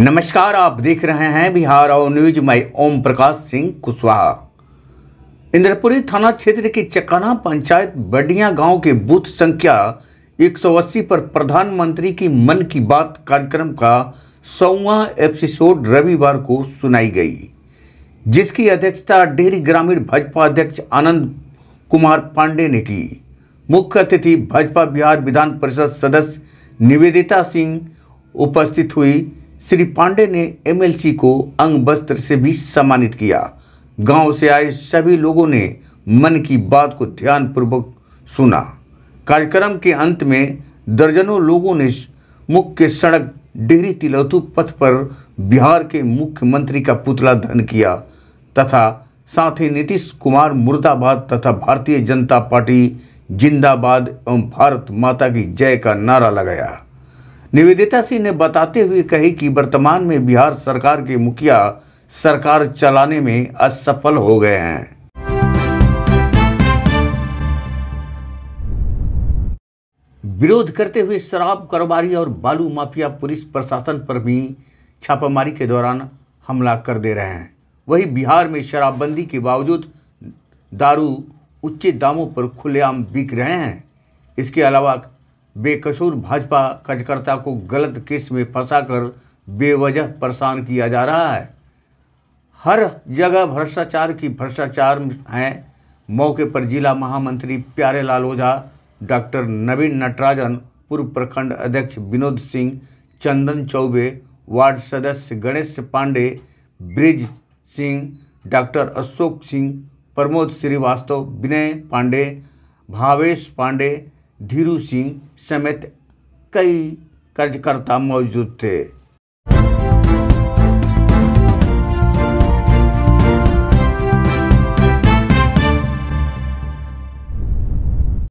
नमस्कार आप देख रहे हैं बिहार और न्यूज मई ओम प्रकाश सिंह कुशवाहा इंद्रपुरी थाना क्षेत्र के चकाना पंचायत बडिया गांव के बूथ संख्या 180 पर प्रधानमंत्री की मन की बात कार्यक्रम का सौवा एपिसोड रविवार को सुनाई गई जिसकी अध्यक्षता डेहरी ग्रामीण भाजपा अध्यक्ष आनंद कुमार पांडे ने की मुख्य अतिथि भाजपा बिहार विधान परिषद सदस्य निवेदिता सिंह उपस्थित हुई श्री पांडे ने एमएलसी को अंग वस्त्र से भी सम्मानित किया गांव से आए सभी लोगों ने मन की बात को ध्यानपूर्वक सुना कार्यक्रम के अंत में दर्जनों लोगों ने मुख्य सड़क डेहरी तिलौथु पथ पर बिहार के मुख्यमंत्री का पुतला दहन किया तथा साथ ही नीतीश कुमार मुर्दाबाद तथा भारतीय जनता पार्टी जिंदाबाद एवं भारत माता की जय का नारा लगाया निवेदिता सिंह ने बताते हुए कही कि वर्तमान में बिहार सरकार के मुखिया सरकार चलाने में असफल हो गए हैं विरोध करते हुए शराब कारोबारी और बालू माफिया पुलिस प्रशासन पर भी छापामारी के दौरान हमला कर दे रहे हैं वहीं बिहार में शराबबंदी के बावजूद दारू उच्च दामों पर खुलेआम बिक रहे हैं इसके अलावा बेकसूर भाजपा कार्यकर्ता को गलत केस में फंसाकर बेवजह परेशान किया जा रहा है हर जगह भ्रष्टाचार की भ्रष्टाचार हैं मौके पर जिला महामंत्री प्यारे लाल ओझा डॉक्टर नवीन नटराजन पूर्व प्रखंड अध्यक्ष विनोद सिंह चंदन चौबे वार्ड सदस्य गणेश पांडे ब्रिज सिंह डॉक्टर अशोक सिंह प्रमोद श्रीवास्तव विनय पांडे भावेश पांडे धीरू सिंह समेत कई कार्यकर्ता मौजूद थे